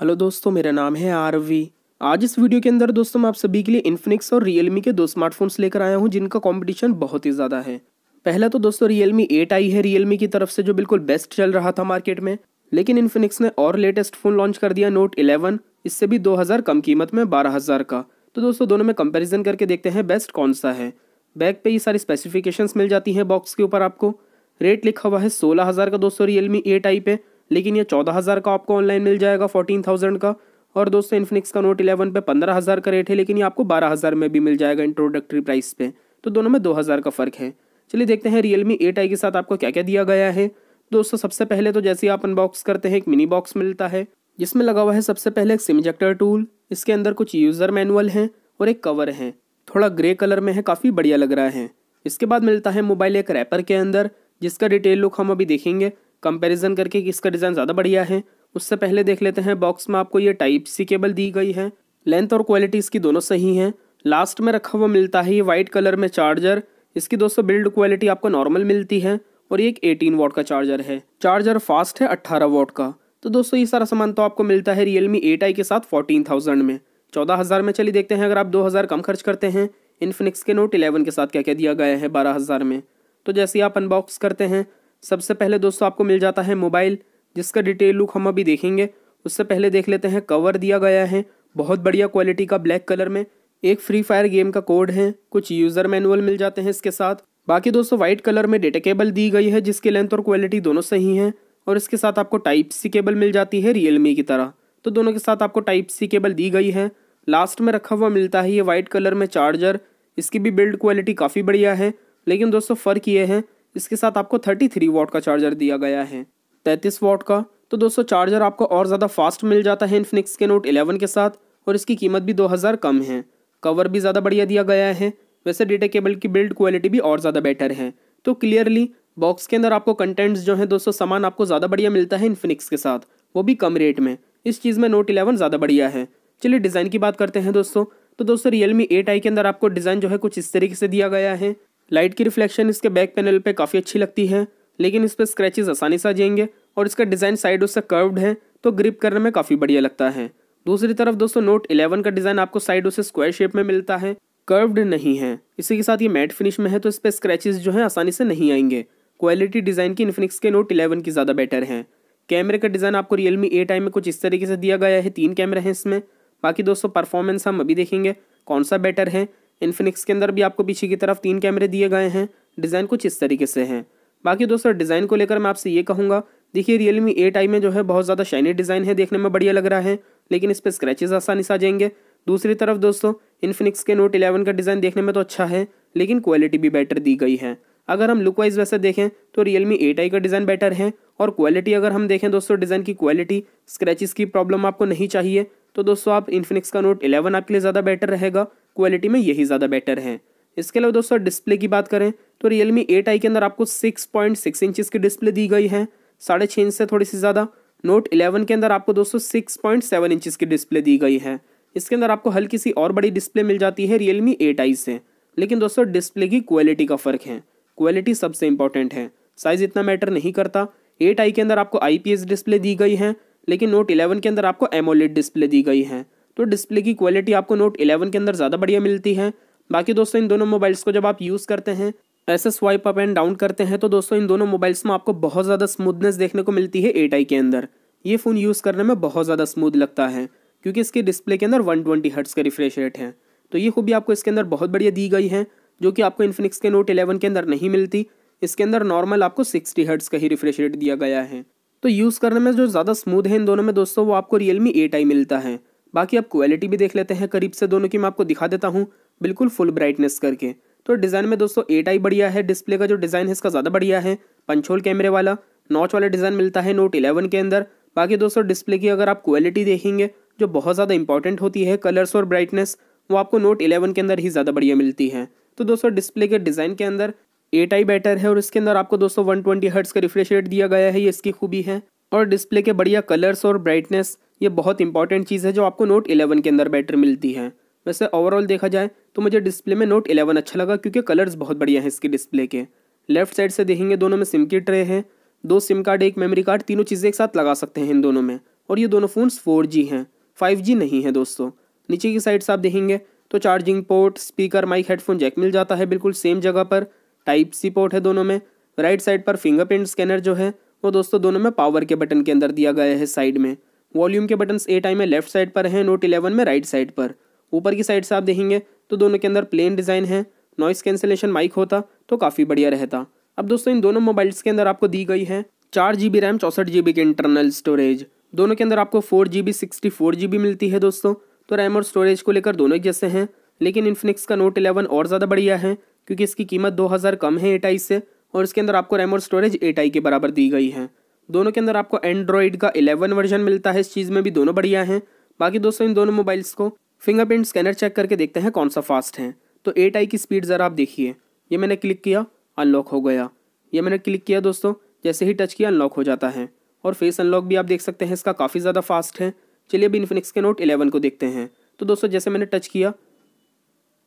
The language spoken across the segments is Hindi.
हेलो दोस्तों मेरा नाम है आरवी आज इस वीडियो के अंदर दोस्तों मैं आप सभी के लिए इन्फिनिक्स और रियलमी के दो स्मार्टफोन्स लेकर आया हूँ जिनका कंपटीशन बहुत ही ज़्यादा है पहला तो दोस्तों रियलमी एट आई है रियलमी की तरफ से जो बिल्कुल बेस्ट चल रहा था मार्केट में लेकिन इन्फिनिक्स ने और लेटेस्ट फ़ोन लॉन्च कर दिया नोट इलेवन इससे भी दो कम कीमत में बारह का तो दोस्तों दोनों में कंपेरिजन करके देखते हैं बेस्ट कौन सा है बैक पर ये सारी स्पेसिफिकेशन मिल जाती हैं बॉक्स के ऊपर आपको रेट लिखा हुआ है सोलह हज़ार का दोस्तों रियलमी एट आई पे लेकिन ये चौदह हज़ार का आपको ऑनलाइन मिल जाएगा फोर्टीन थाउजेंड का और दोस्तों इन्फिनिक्स का नोट इलेवन पे पंद्रह हज़ार का रेट है लेकिन ये आपको बारह हज़ार में भी मिल जाएगा इंट्रोडक्टरी प्राइस पे तो दोनों में दो हज़ार का फ़र्क है चलिए देखते हैं रियल मी एट आई के साथ आपको क्या क्या दिया गया है दोस्तों सबसे पहले तो जैसे आप अनबॉक्स करते हैं एक मिनी बॉक्स मिलता है जिसमें लगा हुआ है सबसे पहले एक सिम इजेक्टर टूल इसके अंदर कुछ यूज़र मैनुअल हैं और एक कवर है थोड़ा ग्रे कलर में है काफ़ी बढ़िया लग रहा है इसके बाद मिलता है मोबाइल एक रैपर के अंदर जिसका डिटेल लुक हम अभी देखेंगे कंपैरिजन करके किसका डिज़ाइन ज़्यादा बढ़िया है उससे पहले देख लेते हैं बॉक्स में आपको ये टाइप सी केबल दी गई है लेंथ और क्वालिटी इसकी दोनों सही है लास्ट में रखा हुआ मिलता है ये वाइट कलर में चार्जर इसकी दोस्तों बिल्ड क्वालिटी आपको नॉर्मल मिलती है और ये एक 18 वॉट का चार्जर है चार्जर फास्ट है 18 वॉट का तो दोस्तों ये सारा सामान तो आपको मिलता है रियलमी एट आई के साथ फोर्टीन थाउजेंड में चौदह हज़ार में चलिए देखते हैं अगर आप दो हज़ार कम खर्च करते हैं इन्फिनिक्स के नोट इलेवन के साथ क्या क्या दिया गया है बारह हज़ार में तो जैसे आप अनबॉक्स करते हैं सबसे पहले दोस्तों आपको मिल जाता है मोबाइल जिसका डिटेल लुक हम अभी देखेंगे उससे पहले देख लेते हैं कवर दिया गया है बहुत बढ़िया क्वालिटी का ब्लैक कलर में एक फ्री फायर गेम का कोड है कुछ यूज़र मैनुअल मिल जाते हैं इसके साथ बाकी दोस्तों व्हाइट कलर में डेटा केबल दी गई है जिसकी लेंथ और क्वालिटी दोनों सही है और इसके साथ आपको टाइप सी केबल मिल जाती है रियलमी की तरह तो दोनों के साथ आपको टाइप सी केबल दी गई है लास्ट में रखा हुआ मिलता है ये वाइट कलर में चार्जर इसकी भी बिल्ड क्वालिटी काफ़ी बढ़िया है लेकिन दोस्तों फ़र्क ये है इसके साथ आपको 33 वॉट का चार्जर दिया गया है 33 वॉट का तो दोस्तों चार्जर आपको और ज़्यादा फास्ट मिल जाता है इन्फिनिक्स के नोट 11 के साथ और इसकी कीमत भी 2000 कम है कवर भी ज़्यादा बढ़िया दिया गया है वैसे डेटा केबल की बिल्ड क्वालिटी भी और ज़्यादा बेटर है तो क्लियरली बॉक्स के अंदर आपको कंटेंट्स जो हैं दोस्तों सामान आपको ज़्यादा बढ़िया मिलता है इन्फिनिक्स के साथ वो भी कम रेट में इस चीज़ में नोट इलेवन ज़्यादा बढ़िया है चलिए डिज़ाइन की बात करते हैं दोस्तों तो दोस्तों रियलमी एट आई के अंदर आपको डिज़ाइन जो है कुछ इस तरीके से दिया गया है लाइट की रिफ्लेक्शन इसके बैक पैनल पे काफ़ी अच्छी लगती है लेकिन इस पर स्क्रैचेज आसानी से आ जाएंगे और इसका डिज़ाइन साइड उससे कर्व्ड है तो ग्रिप करने में काफ़ी बढ़िया लगता है दूसरी तरफ दोस्तों नोट 11 का डिज़ाइन आपको साइड उसे स्क्वायर शेप में मिलता है कर्व्ड नहीं है इसी के साथ ये मैट फिनिश में है तो इस पर स्क्रैचेज जो है आसानी से नहीं आएंगे क्वालिटी डिज़ाइन की इन्फिनिक्स के नोट इलेवन की ज़्यादा बेटर है कैमरे का डिज़ाइन आपको रियलमी एट आई में कुछ इस तरीके से दिया गया है तीन कैमरे हैं इसमें बाकी दोस्तों परफॉर्मेंस हम अभी देखेंगे कौन सा बेटर है इन्फिनिक्स के अंदर भी आपको पीछे की तरफ तीन कैमरे दिए गए हैं डिज़ाइन कुछ इस तरीके से हैं बाकी दोस्तों डिज़ाइन को लेकर मैं आपसे ये कहूँगा देखिए रियल मी एट आई में जो है बहुत ज़्यादा शाइनी डिज़ाइन है देखने में बढ़िया लग रहा है लेकिन इस पर स्क्रैचेज आसानी से आ जाएंगे दूसरी तरफ दोस्तों इन्फिनिक्स के नोट इलेवन का डिज़ाइन देखने में तो अच्छा है लेकिन क्वालिटी भी बेटर दी गई है अगर हम लुक वाइज वैसे देखें तो रियल मी एट आई का डिज़ाइन बेटर है और क्वालिटी अगर हम देखें दोस्तों डिज़ाइन की क्वालिटी स्क्रैचेस की प्रॉब्लम आपको नहीं चाहिए तो दोस्तों आप इन्फिनिक्स का नोट इलेवन आपके लिए ज़्यादा बेटर रहेगा क्वालिटी में यही ज़्यादा बेटर हैं इसके अलावा दोस्तों डिस्प्ले की बात करें तो रियल मी एट आई के अंदर आपको सिक्स पॉइंट सिक्स की डिस्प्ले दी गई है साढ़े छः इंच से थोड़ी सी ज़्यादा नोट इलेवन के अंदर आपको दोस्तों सिक्स पॉइंट सेवन इंचज़ की डिस्प्ले दी गई है इसके अंदर आपको हल्की सी और बड़ी डिस्प्ले मिल जाती है रियल मी एट आई से लेकिन दोस्तों डिस्प्ले की क्वालिटी का फ़र्क है क्वालिटी सबसे इंपॉर्टेंट है साइज़ इतना मैटर नहीं करता एट आई के अंदर आपको आई डिस्प्ले दी गई है लेकिन नोट इलेवन के अंदर आपको एमोलिड डिस्प्ले दी गई है तो डिस्प्ले की क्वालिटी आपको नोट इलेवन के अंदर ज़्यादा बढ़िया मिलती है बाकी दोस्तों इन दोनों मोबाइल्स को जब आप यूज़ करते हैं ऐसे स्वाइप अप एंड डाउन करते हैं तो दोस्तों इन दोनों मोबाइल्स में आपको बहुत ज़्यादा स्मूदनेस देखने को मिलती है एट के अंदर ये फ़ोन यूज़ करने में बहुत ज़्यादा स्मूद लगता है क्योंकि इसके डिस्प्ले के अंदर वन ट्वेंटी का रिफ्रेश रेट है तो ये खूबी आपको इसके अंदर बहुत बढ़िया दी गई है जो कि आपको इन्फिनिक्स के नोट एलेवन के अंदर नहीं मिलती इसके अंदर नॉर्मल आपको सिक्सटी हर्ट्स का ही रिफ्रेश रेट दिया गया है तो यूज़ करने में जो ज़्यादा स्मूद है इन दोनों में दोस्तों वो आपको रियलमी एट आई मिलता है बाकी आप क्वालिटी भी देख लेते हैं करीब से दोनों की मैं आपको दिखा देता हूँ बिल्कुल फुल ब्राइटनेस करके तो डिज़ाइन में दोस्तों एट आई बढ़िया है डिस्प्ले का जो डिज़ाइन है इसका ज़्यादा बढ़िया है पंचोल कैमरे वाला नॉच वाला डिज़ाइन मिलता है नोट इलेवन के अंदर बाकी दोस्तों डिस्प्ले की अगर आप क्वालिटी देखेंगे जो बहुत ज़्यादा इंपॉर्टेंट होती है कलर्स और ब्राइटनेस वो आपको नोट इलेवन के अंदर ही ज़्यादा बढ़िया मिलती है तो दोस्तों डिस्प्ले के डिज़ाइन के अंदर एट आई बेटर है और इसके अंदर आपको दोस्तों वन ट्वेंटी हर्ट्स का रिफ्रेश रेट दिया गया है ये इसकी खूबी है और डिस्प्ले के बढ़िया कलर्स और ब्राइटनेस ये बहुत इंपॉर्टेंट चीज़ है जो आपको नोट इलेवन के अंदर बैटरी मिलती है वैसे ओवरऑल देखा जाए तो मुझे डिस्प्ले में नोट इलेवन अच्छा लगा क्योंकि कलर्स बहुत बढ़िया हैं इसके डिस्प्ले के लेफ्ट साइड से देखेंगे दोनों में सिम की ट्रे है दो सिम कार्ड एक मेमोरी कार्ड तीनों चीज़ें एक साथ लगा सकते हैं इन दोनों में और ये दोनों फ़ोन्स फोर हैं फाइव नहीं है दोस्तों नीचे की साइड से आप देखेंगे तो charging port speaker mic headphone jack मिल जाता है बिल्कुल सेम जगह पर टाइप सी पोर्ट है दोनों में राइट साइड पर फिंगरप्रिंट स्कैनर जो है वो दोस्तों दोनों में पावर के बटन के अंदर दिया गया है साइड में वॉल्यूम के बटन्स ए आई में लेफ्ट साइड पर हैं नोट इलेवन में राइट साइड पर ऊपर की साइड से आप देखेंगे तो दोनों के अंदर प्लेन डिज़ाइन है नॉइस कैंसिलेशन माइक होता तो काफ़ी बढ़िया रहता अब दोस्तों इन दोनों मोबाइल्स के अंदर आपको दी गई है चार जी बी रैम चौंसठ जी बी की इंटरनल स्टोरेज दोनों के अंदर आपको four G B sixty four G B मिलती है दोस्तों तो रैम और स्टोरेज को लेकर दोनों जैसे हैं लेकिन इन्फिनिक्स का नोट इलेवन और ज़्यादा बढ़िया है क्योंकि इसकी कीमत दो हज़ार कम है एट आई से और इसके अंदर आपको रैम और स्टोरेज एट आई के बराबर दी गई है दोनों के अंदर आपको एंड्रॉयड का एलेवन वर्जन मिलता है इस चीज़ में भी दोनों बढ़िया हैं बाकी दोस्तों इन दोनों मोबाइल्स को फिंगरप्रिंट स्कैनर चेक करके देखते हैं कौन सा फास्ट है तो एट आई की स्पीड ज़रा आप देखिए ये मैंने क्लिक किया अनलॉक हो गया ये मैंने क्लिक किया दोस्तों जैसे ही टच किया अनलॉक हो जाता है और फेस अनलॉक भी आप देख सकते हैं इसका काफ़ी ज़्यादा फास्ट है चलिए अभी इन्फिनिक्स के नोट एलेवन को देखते हैं तो दोस्तों जैसे मैंने टच किया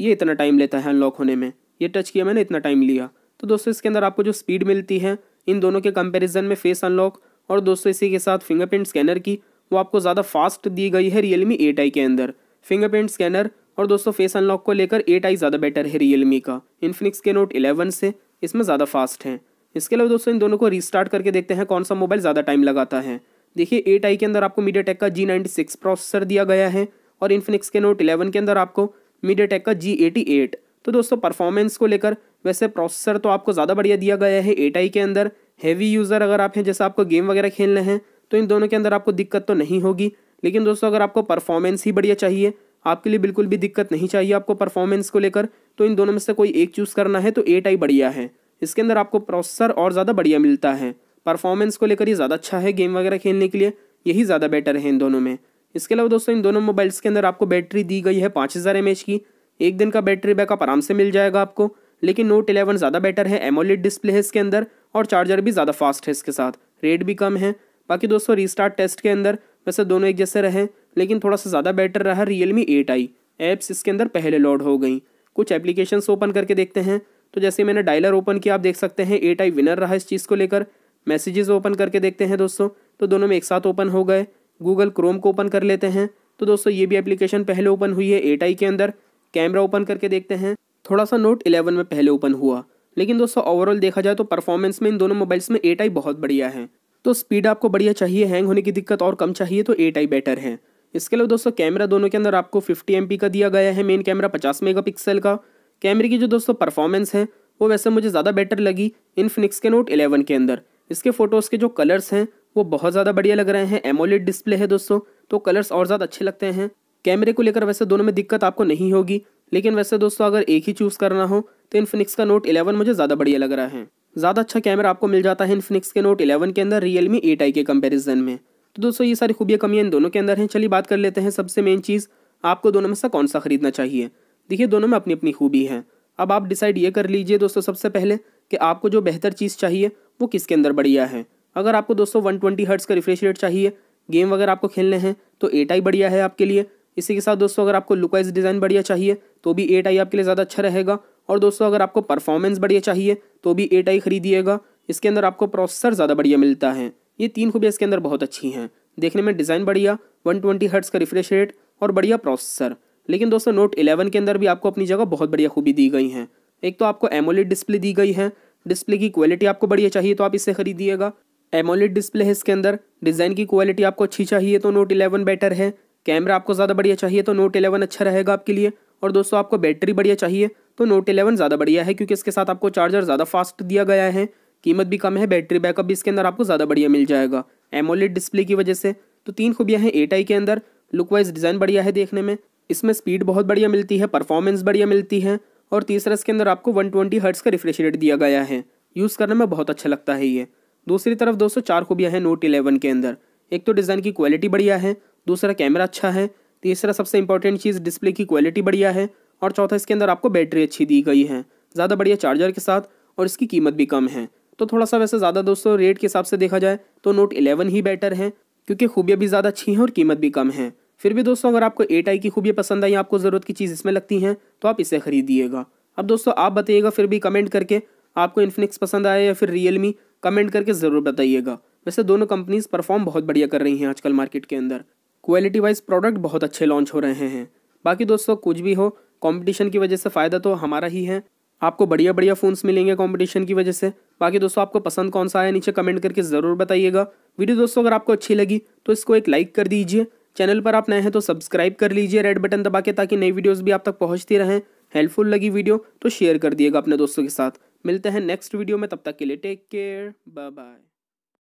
ये इतना टाइम लेता है अनलॉक होने में ये टच किया मैंने इतना टाइम लिया तो दोस्तों इसके अंदर आपको जो स्पीड मिलती है इन दोनों के कंपैरिजन में फेस अनलॉक और दोस्तों इसी के साथ फिंगरप्रिंट स्कैनर की वो आपको ज़्यादा फास्ट दी गई है रियलमी एट आई के अंदर फिंगरप्रिंट स्कैनर और दोस्तों फेस अनलॉक को लेकर एट आई ज़्यादा बेटर है रियलमी का इन्फिनिक्स के नोट इलेवन से इसमें ज़्यादा फास्ट हैं इसके अलावा दोस्तों इन दोनों को रिस्टार्ट करके देखते हैं कौन सा मोबाइल ज़्यादा टाइम लगाता है देखिए एट आई के अंदर आपको मीडिया टेक का जी नाइन्टी सिक्स प्रोसेसर दिया गया है और इन्फिनिक्स के नोट इलेवन के अंदर आपको मीडिया टेक का जी एटी एट तो दोस्तों परफॉर्मेंस को लेकर वैसे प्रोसेसर तो आपको ज़्यादा बढ़िया दिया गया है एट के अंदर हैवी यूज़र अगर आप हैं जैसे आपको गेम वगैरह खेलने हैं तो इन दोनों के अंदर आपको दिक्कत तो नहीं होगी लेकिन दोस्तों अगर आपको परफॉर्मेंस ही बढ़िया चाहिए आपके लिए बिल्कुल भी दिक्कत नहीं चाहिए आपको परफॉर्मेंस को लेकर तो इन दोनों में से कोई एक चूज़ करना है तो एट बढ़िया है इसके अंदर आपको प्रोसेसर और ज़्यादा बढ़िया मिलता है परफॉर्मेंस को लेकर ये ज़्यादा अच्छा है गेम वगैरह खेलने के लिए यही ज़्यादा बेटर है इन दोनों में इसके अलावा दोस्तों इन दोनों मोबाइल्स के अंदर आपको बैटरी दी गई है पाँच हज़ार एम एच की एक दिन का बैटरी बैकअप आराम से मिल जाएगा आपको लेकिन नोट इलेवन ज़्यादा बेटर है एमोलिड डिस्प्ले है इसके अंदर और चार्जर भी ज़्यादा फास्ट है इसके साथ रेट भी कम है बाकी दोस्तों रीस्टार्ट टेस्ट के अंदर वैसे दोनों एक जैसे रहे लेकिन थोड़ा सा ज़्यादा बेटर रहा Realme eight i apps इसके अंदर पहले लोड हो गई कुछ एप्लीकेशन ओपन करके देखते हैं तो जैसे मैंने डायलर ओपन किया आप देख सकते हैं एट आई विनर रहा इस चीज़ को लेकर मैसेजेस ओपन करके देखते हैं दोस्तों तो दोनों में एक साथ ओपन हो गए गूगल क्रोम को ओपन कर लेते हैं तो दोस्तों ये भी एप्लीकेशन पहले ओपन हुई है एट आई के अंदर कैमरा ओपन करके देखते हैं थोड़ा सा नोट 11 में पहले ओपन हुआ लेकिन दोस्तों ओवरऑल देखा जाए तो परफॉर्मेंस में इन दोनों मोबाइल्स में एट आई बहुत बढ़िया है तो स्पीड आपको बढ़िया चाहिए हैंग होने की दिक्कत और कम चाहिए तो एट आई बेटर है इसके अलावा दोस्तों कैमरा दोनों के अंदर आपको फिफ्टी एम का दिया गया है मेन कैमरा पचास मेगा का कैमरे की जो दोस्तों परफॉर्मेंस है वो वैसे मुझे ज़्यादा बेटर लगी इनफिनिक्स के नोट एलेवन के अंदर इसके फ़ोटोज़ के जो कलर्स हैं वो बहुत ज़्यादा बढ़िया लग रहे हैं एमोलेड डिस्प्ले है दोस्तों तो कलर्स और ज़्यादा अच्छे लगते हैं कैमरे को लेकर वैसे दोनों में दिक्कत आपको नहीं होगी लेकिन वैसे दोस्तों अगर एक ही चूज़ करना हो तो इनफिनिक्स का नोट 11 मुझे ज़्यादा बढ़िया लग रहा है ज़्यादा अच्छा कैमरा आपको मिल जाता है इनफिनिक्स के नोट 11 के अंदर रियल मी एट आई के कंपेरिजन में तो दोस्तों ये सारी खूबियाँ कमियाँ इन दोनों के अंदर हैं चलिए बात कर लेते हैं सबसे मेन चीज़ आपको दोनों में से कौन सा खरीदना चाहिए देखिए दोनों में अपनी अपनी खूबी है अब आप डिसाइड ये कर लीजिए दोस्तों सबसे पहले कि आपको जो बेहतर चीज़ चाहिए वो किसके अंदर बढ़िया है अगर आपको दोस्तों वन ट्वेंटी हर्ट्स का रिफ्रेश रेट चाहिए गेम वगैरह आपको खेलने हैं तो एट आई बढ़िया है आपके लिए इसी के साथ दोस्तों अगर आपको लुकवाइज डिज़ाइन बढ़िया चाहिए तो भी एट आई आपके लिए ज़्यादा अच्छा रहेगा और दोस्तों अगर आपको परफॉर्मेंस बढ़िया चाहिए तो भी एट आई खरीदिएगा इसके अंदर आपको प्रोसेसर ज़्यादा बढ़िया मिलता है ये तीन खूबियाँ इसके अंदर बहुत अच्छी हैं देखने में डिज़ाइन बढ़िया वन ट्वेंटी हर्ट्स का रिफ्रेश रेट और बढ़िया प्रोसेसर लेकिन दोस्तों नोट इलेवन के अंदर भी आपको अपनी जगह बहुत बढ़िया खूबी दी गई हैं एक तो आपको एमोलिड डिस्प्ले दी गई है डिस्प्ले की क्वालिटी आपको बढ़िया चाहिए तो आप इसे खरीदिएगा एमोलिड डिस्प्ले है इसके अंदर डिज़ाइन की क्वालिटी आपको अच्छी चाहिए तो नोट 11 बेटर है कैमरा आपको ज़्यादा बढ़िया चाहिए तो नोट इलेवन अच्छा रहेगा आपके लिए और दोस्तों आपको बैटरी बढ़िया चाहिए तो नोट इलेवन ज़्यादा बढ़िया है क्योंकि इसके साथ आपको चार्जर ज़्यादा फास्ट दिया गया है कीमत भी कम है बैटरी बैकअप भी इसके अंदर आपको ज़्यादा बढ़िया मिल जाएगा एमोलेड डिस्प्ले की वजह से तो तीन खूबियाँ हैं एट के अंदर लुक वाइज डिज़ाइन बढ़िया है देखने में इसमें स्पीड बहुत बढ़िया मिलती है परफॉर्मेंस बढ़िया मिलती है और तीसरा इसके अंदर आपको 120 ट्वेंटी हर्ट्स का रिफ्रेश रेट दिया गया है यूज़ करने में बहुत अच्छा लगता है ये दूसरी तरफ दोस्तों चार खूबियाँ हैं नोट इलेवन के अंदर एक तो डिज़ाइन की क्वालिटी बढ़िया है दूसरा कैमरा अच्छा है तीसरा सबसे इंपॉर्टेंट चीज़ डिस्प्ले की क्वालिटी बढ़िया है और चौथा इसके अंदर आपको बैटरी अच्छी दी गई है ज़्यादा बढ़िया चार्जर के साथ और इसकी कीमत भी कम है तो थोड़ा सा वैसे ज़्यादा दोस्तों रेट के हिसाब से देखा जाए तो नोट इलेवन ही बेटर है क्योंकि खूबियाँ भी ज़्यादा अच्छी हैं और कीमत भी कम है फिर भी दोस्तों अगर आपको एट आई की खूबियाँ पसंद आई आपको ज़रूरत की चीज़ इसमें लगती हैं तो आप इसे खरीदिएगा अब दोस्तों आप बताइएगा फिर भी कमेंट करके आपको इन्फिनिक्स पसंद आया या फिर रियलमी कमेंट करके ज़रूर बताइएगा वैसे दोनों कंपनीज़ परफॉर्म बहुत बढ़िया कर रही हैं आजकल मार्केट के अंदर क्वालिटी वाइज प्रोडक्ट बहुत अच्छे लॉन्च हो रहे हैं बाकी दोस्तों कुछ भी हो कंपटीशन की वजह से फ़ायदा तो हमारा ही है आपको बढ़िया बढ़िया फ़ोन्स मिलेंगे कंपटीशन की वजह से बाकी दोस्तों आपको पसंद कौन सा आया नीचे कमेंट करके ज़रूर बताइएगा वीडियो दोस्तों अगर आपको अच्छी लगी तो इसको एक लाइक कर दीजिए चैनल पर आप नए हैं तो सब्सक्राइब कर लीजिए रेड बटन दबा के ताकि नई वीडियोस भी आप तक पहुंचती रहें हेल्पफुल लगी वीडियो तो शेयर कर दिएगा अपने दोस्तों के साथ मिलते हैं नेक्स्ट वीडियो में तब तक के लिए टेक केयर बाय बाय